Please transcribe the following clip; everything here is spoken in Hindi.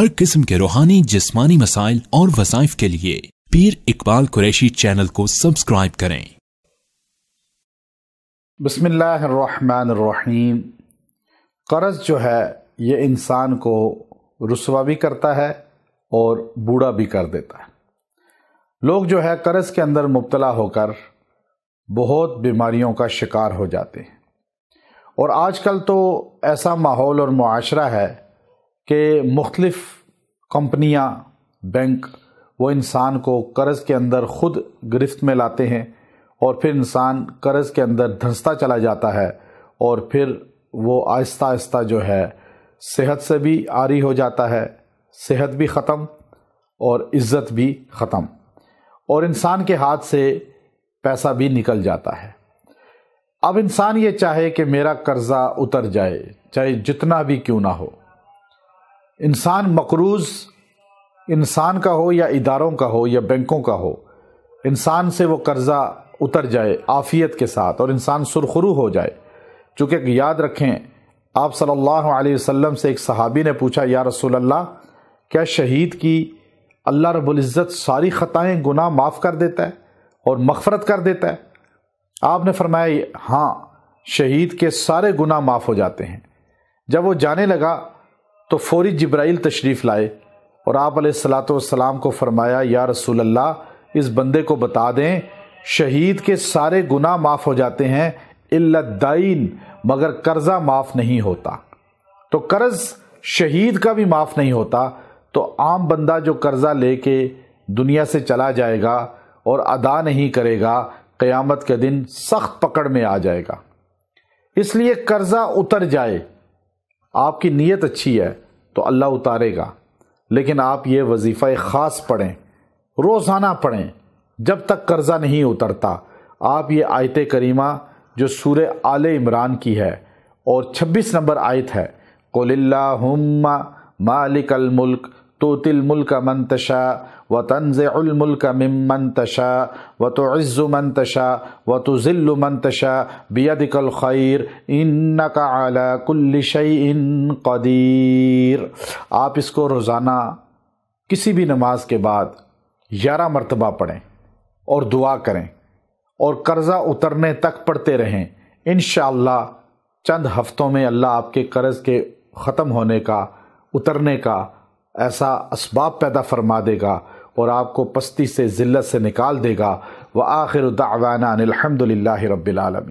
हर किस्म के रूहानी जिस्मानी मसाइल और वसाइफ के लिए पीर इकबाल कुरैशी चैनल को सब्सक्राइब करें बसमीम कर्ज जो है ये इंसान को रसवा भी करता है और बूढ़ा भी कर देता है लोग जो है कर्ज के अंदर मुबतला होकर बहुत बीमारियों का शिकार हो जाते हैं और आजकल तो ऐसा माहौल और माशरा है कि मुख्तलफ़ कंपनियाँ बैंक वो इंसान को कर्ज़ के अंदर ख़ुद गिरफ्त में लाते हैं और फिर इंसान कर्ज़ के अंदर धंसता चला जाता है और फिर वो आहिस्ता आहिस्ता जो है सेहत से भी आरी हो जाता है सेहत भी ख़त्म और इज़्ज़त भी ख़त्म और इंसान के हाथ से पैसा भी निकल जाता है अब इंसान ये चाहे कि मेरा कर्ज़ा उतर जाए चाहे जितना भी क्यों ना हो इंसान मकरूज इंसान का हो या इदारों का हो या बैंकों का हो इंसान से वो कर्ज़ा उतर जाए आफ़ियत के साथ और इंसान सुरखरू हो जाए चूँकि याद रखें आप सल्लल्लाहु अलैहि वसल्लम से एक सहाबी ने पूछा या रसूल अल्लाह क्या शहीद की अल्लाह रबुल्ज़त सारी ख़ताएँ गुनाह माफ़ कर देता है और मगफ़रत कर देता है आपने फरमाया हाँ शहीद के सारे गुनाह माफ़ हो जाते हैं जब वो जाने लगा तो फौरी जब्राइल तशरीफ़ लाए और आप सलाम को फरमाया या रसूल अल्लाह इस बंदे को बता दें शहीद के सारे गुनाह माफ़ हो जाते हैं इल्लदाइन मगर कर्ज़ा माफ़ नहीं होता तो कर्ज़ शहीद का भी माफ़ नहीं होता तो आम बंदा जो कर्ज़ा लेके दुनिया से चला जाएगा और अदा नहीं करेगा क़यामत के दिन सख्त पकड़ में आ जाएगा इसलिए कर्ज़ा उतर जाए आपकी नीयत अच्छी है तो अल्लाह उतारेगा लेकिन आप ये वजीफ़ा ख़ास पढ़ें रोज़ाना पढ़ें जब तक कर्ज़ा नहीं उतरता आप ये आयत करीमा जो सूर आल इमरान की है और 26 नंबर आयत है कोल्ला मालिक अलमुल्क मुल्क मंतशा व तनज़ुल्मुल्क मंतशा व तो इज़्ज़ु मंतशा व तो ज़िल्लु मंतशा बियदिकल खैर इन का अला इन कदीर आप इसको रोज़ाना किसी भी नमाज के बाद ग्यारह मरतबा पढ़ें और दुआ करें और कर्ज़ा उतरने तक पढ़ते रहें इन चंद हफ़्तों में अल्लाह आपके कर्ज़ के ख़त्म होने का उतरने का ऐसा इसबाब पैदा फरमा देगा और आपको पस्ती से ज़िल्त से निकाल देगा व आखिर दावाना अनिलहमदिल्ला रबालमी